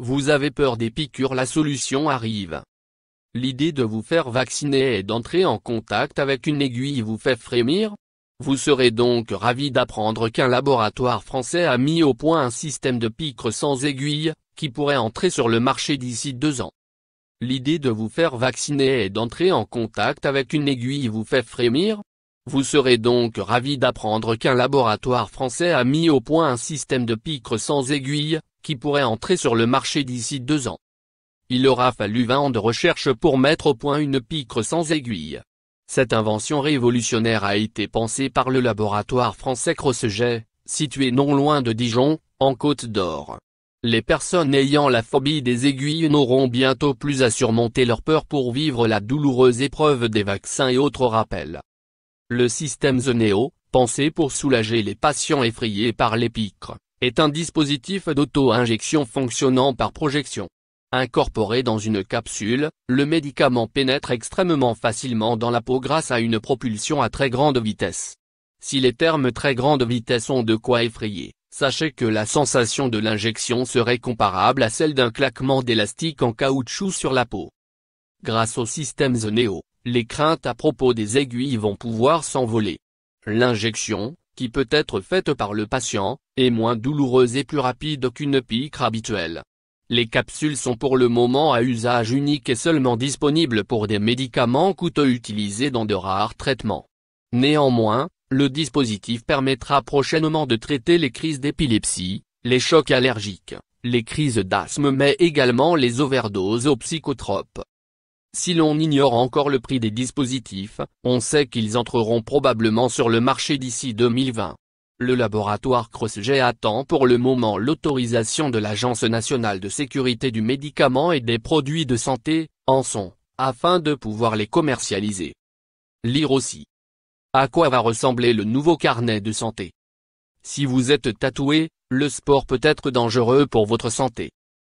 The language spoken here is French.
Vous avez peur des piqûres La solution arrive. L'idée de vous faire vacciner et d'entrer en contact avec une aiguille vous fait frémir Vous serez donc ravi d'apprendre qu'un laboratoire français a mis au point un système de piqûres sans aiguille, qui pourrait entrer sur le marché d'ici deux ans. L'idée de vous faire vacciner et d'entrer en contact avec une aiguille vous fait frémir vous serez donc ravi d'apprendre qu'un laboratoire français a mis au point un système de piqûres sans aiguille, qui pourrait entrer sur le marché d'ici deux ans. Il aura fallu 20 ans de recherche pour mettre au point une pique sans aiguille. Cette invention révolutionnaire a été pensée par le laboratoire français CrossJet situé non loin de Dijon, en Côte d'Or. Les personnes ayant la phobie des aiguilles n'auront bientôt plus à surmonter leur peur pour vivre la douloureuse épreuve des vaccins et autres rappels. Le système Zoneo pensé pour soulager les patients effrayés par les piqres est un dispositif d'auto-injection fonctionnant par projection. Incorporé dans une capsule, le médicament pénètre extrêmement facilement dans la peau grâce à une propulsion à très grande vitesse. Si les termes très grande vitesse ont de quoi effrayer, sachez que la sensation de l'injection serait comparable à celle d'un claquement d'élastique en caoutchouc sur la peau. Grâce au système Zeneo, les craintes à propos des aiguilles vont pouvoir s'envoler. L'injection, qui peut être faite par le patient, est moins douloureuse et plus rapide qu'une pique habituelle. Les capsules sont pour le moment à usage unique et seulement disponibles pour des médicaments coûteux utilisés dans de rares traitements. Néanmoins, le dispositif permettra prochainement de traiter les crises d'épilepsie, les chocs allergiques, les crises d'asthme mais également les overdoses aux psychotropes. Si l'on ignore encore le prix des dispositifs, on sait qu'ils entreront probablement sur le marché d'ici 2020. Le laboratoire CrossG attend pour le moment l'autorisation de l'Agence nationale de sécurité du médicament et des produits de santé, son, afin de pouvoir les commercialiser. Lire aussi. À quoi va ressembler le nouveau carnet de santé Si vous êtes tatoué, le sport peut être dangereux pour votre santé.